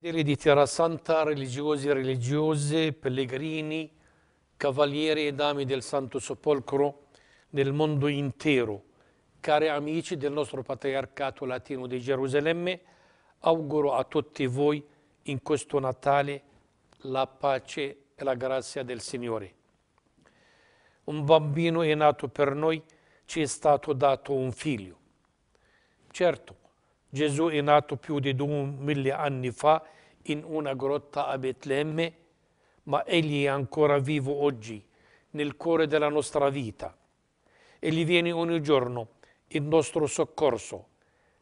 di Terra Santa, religiosi e religiose, pellegrini, cavalieri e dami del Santo Sepolcro nel mondo intero, cari amici del nostro Patriarcato Latino di Gerusalemme, auguro a tutti voi in questo Natale la pace e la grazia del Signore. Un bambino è nato per noi, ci è stato dato un figlio. Certo, Gesù è nato più di duemila anni fa in una grotta a Betlemme, ma egli è ancora vivo oggi, nel cuore della nostra vita. Egli viene ogni giorno in nostro soccorso,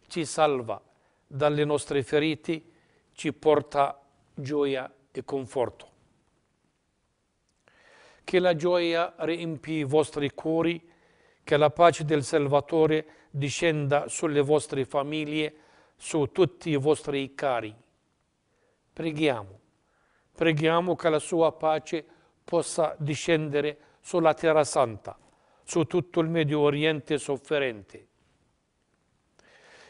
ci salva dalle nostre ferite, ci porta gioia e conforto. Che la gioia riempi i vostri cuori che la pace del Salvatore discenda sulle vostre famiglie, su tutti i vostri cari. Preghiamo, preghiamo che la sua pace possa discendere sulla terra santa, su tutto il Medio Oriente sofferente.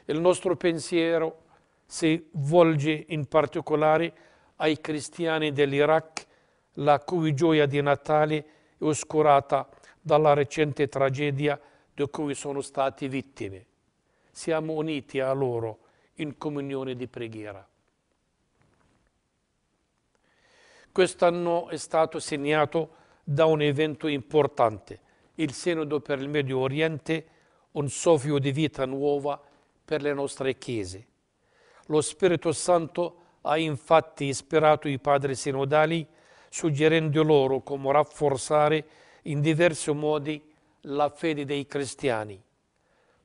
Il nostro pensiero si volge in particolare ai cristiani dell'Iraq, la cui gioia di Natale è oscurata dalla recente tragedia di cui sono stati vittime. Siamo uniti a loro in comunione di preghiera. Quest'anno è stato segnato da un evento importante, il Senodo per il Medio Oriente, un soffio di vita nuova per le nostre chiese. Lo Spirito Santo ha infatti ispirato i padri sinodali, suggerendo loro come rafforzare in diversi modi la fede dei cristiani.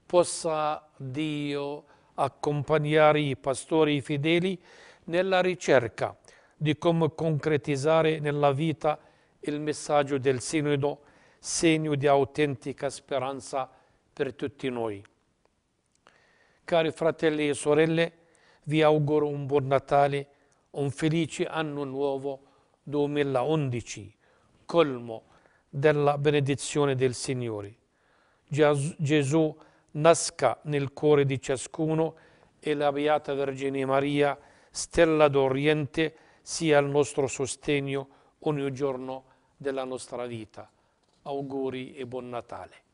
Possa Dio accompagnare i pastori fedeli nella ricerca di come concretizzare nella vita il messaggio del Sinodo, segno di autentica speranza per tutti noi. Cari fratelli e sorelle, vi auguro un buon Natale, un felice anno nuovo 2011, colmo della benedizione del Signore. Gesù nasca nel cuore di ciascuno e la Beata Vergine Maria, stella d'Oriente, sia il nostro sostegno ogni giorno della nostra vita. Auguri e buon Natale.